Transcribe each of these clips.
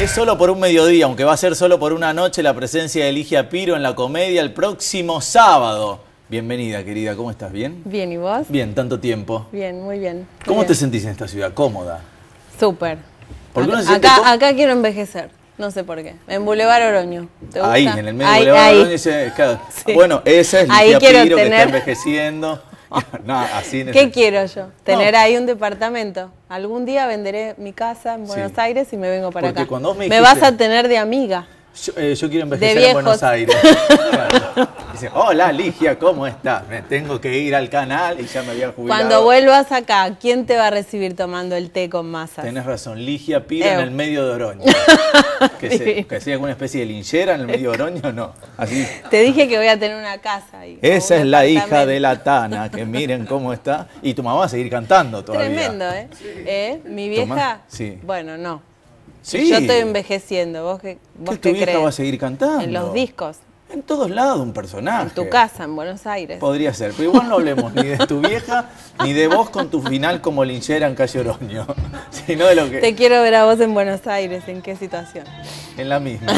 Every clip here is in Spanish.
Es solo por un mediodía, aunque va a ser solo por una noche, la presencia de Ligia Piro en la comedia el próximo sábado. Bienvenida, querida. ¿Cómo estás? ¿Bien? Bien, ¿y vos? Bien, tanto tiempo. Bien, muy bien. ¿Cómo te sentís en esta ciudad? ¿Cómoda? Súper. ¿Por acá, acá, quiero envejecer. No sé por qué. En Boulevard Oroño. Ahí, en el medio de Boulevard Oroño. Bueno, esa es Ligia Piro que está envejeciendo. no, así ¿Qué quiero yo? Tener ahí un departamento. Algún día venderé mi casa en Buenos Aires y me vengo para acá. Me, vas a tener de amiga. Yo, eh, quiero envejecer en Buenos Aires. hola Ligia, ¿cómo estás? Me tengo que ir al canal y ya me había jubilado. Cuando vuelvas acá, ¿quién te va a recibir tomando el té con masa? Tenés razón, Ligia pide eh. en el medio de Oroño. que, sea alguna especie de linchera en el medio de Oroño, no. Te dije que voy a tener una casa ahí. Esa es la hija de la Tana, que miren cómo está. Y tu mamá va a seguir cantando todavía. Tremendo, ¿eh? ¿Eh? Mi vieja, sí. bueno, no. Sí. Yo estoy envejeciendo. ¿Vos qué, tu vieja va a seguir cantando? En los discos. En todos lados un personaje. En tu casa, en Buenos Aires. Podría ser, pero igual no hablemos ni de tu vieja, ni de vos con tu final como linchera en Calle Oroño, sino de lo que... Te quiero ver a vos en Buenos Aires, ¿en qué situación? En la misma.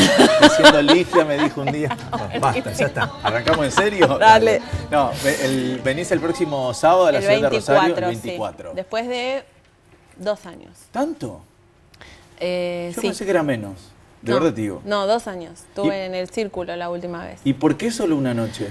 Siendo Ligia me dijo un día, basta, ya está, ¿arrancamos en serio? Dale. No, venís el próximo sábado a la ciudad de Rosario, el 24. Después de dos años. ¿Tanto? Eh, Yo pensé que era menos. ¿De no, verdad tío No, dos años. Estuve en el círculo la última vez. ¿Y por qué solo una noche?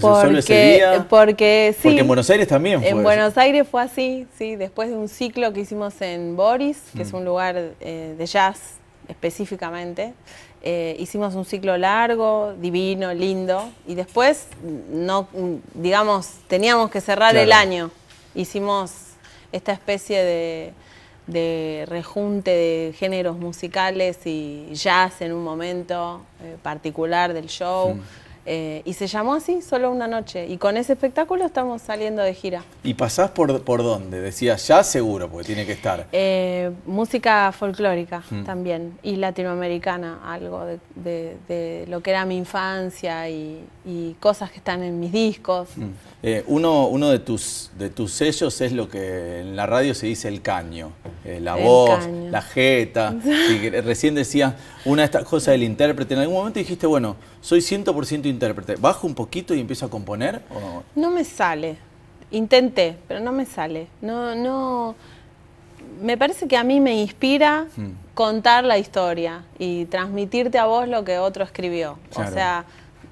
porque, solo ese día. Porque sí. en Buenos Aires también fue. En Buenos Aires fue así, sí. Después de un ciclo que hicimos en Boris, que es mm. un lugar eh, de jazz específicamente, eh, hicimos un ciclo largo, divino, lindo. Y después, mm, no, mm, digamos, teníamos que cerrar el año. Hicimos esta especie de de rejunte de géneros musicales y jazz en un momento eh, particular del show. Eh, y se llamó así solo una noche. Y con ese espectáculo estamos saliendo de gira. ¿Y pasás por, por dónde? Decías ya seguro, porque tiene que estar. Eh, música folclórica mm. también y latinoamericana, algo de, lo que era mi infancia y, cosas que están en mis discos. Mm. uno uno de, tus, de tus sellos es lo que en la radio se dice el caño. Eh, la voz, la jeta. recién decías una de estas cosas del intérprete. En algún momento dijiste, bueno, soy 100% intérprete. ¿Bajo un poquito y empiezo a componer? No me sale. Intenté, pero no me sale. No, no. Me parece que a mí me inspira mm. contar la historia y transmitirte a vos lo que otro escribió. O sea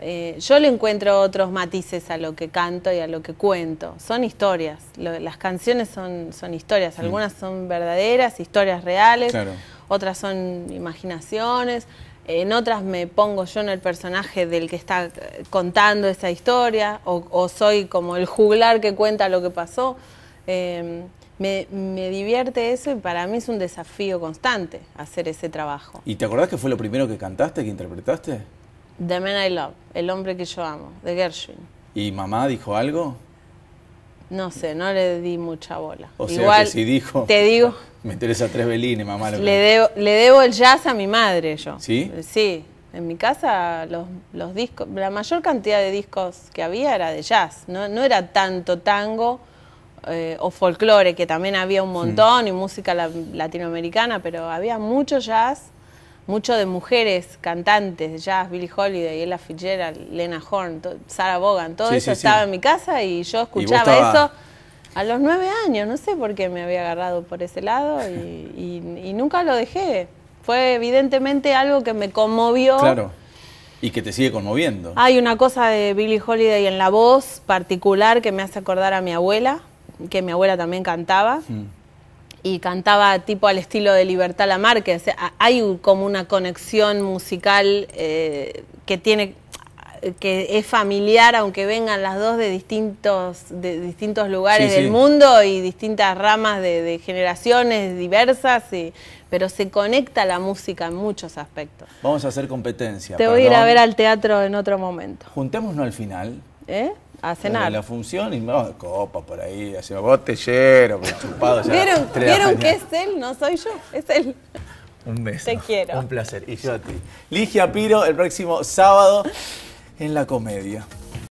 eh, yo le encuentro otros matices a lo que canto y a lo que cuento. Son historias, las canciones son, historias, mm. algunas son verdaderas, historias reales, otras son imaginaciones, en otras me pongo yo en el personaje del que está eh, contando esa historia o, soy como el juglar que cuenta lo que pasó. Em, me, me, divierte eso y para mí es un desafío constante hacer ese trabajo. ¿Y te acordás que fue lo primero que cantaste, que interpretaste? The Man I Love, El hombre que yo amo, de Gershwin. ¿Y mamá dijo algo? No sé, no le di mucha bola. O Igual, sea que si dijo. Te digo. Me interesa tres belines, mamá. le, debo, el jazz a mi madre, yo. ¿Sí? Sí. En mi casa, los, discos, la mayor cantidad de discos que había era de jazz. No, era tanto tango eh, o folclore, que también había un montón, y música latinoamericana, pero había mucho jazz mucho de mujeres cantantes jazz, Billie Holiday, Ella Fitzgerald, Lena Horne, Sarah Vaughan, todo eso estaba en mi casa y yo escuchaba eso a los nueve años, no sé por qué me había agarrado por ese lado y, nunca lo dejé. Fue evidentemente algo que me conmovió. Claro. Y que te sigue conmoviendo. Hay una cosa de Billie Holiday en la voz particular que me hace acordar a mi abuela, que mi abuela también cantaba. Mm y cantaba tipo al estilo de Libertad Lamarque. O hay como una conexión musical eh, que tiene que es familiar, aunque vengan las dos de distintos, de distintos lugares del mundo y distintas ramas de, generaciones diversas, y, pero se conecta la música en muchos aspectos. Vamos a hacer competencia. Te voy a ir a ver al teatro en otro momento. Juntémonos al final. ¿Eh? a cenar. En la función y vamos copa por ahí, así, botellero, chupado. ya. ¿Vieron, ¿vieron que es él? No soy yo, es él. Un beso. Te quiero. Un placer. Y yo a ti. Ligia Piro, el próximo sábado en la comedia.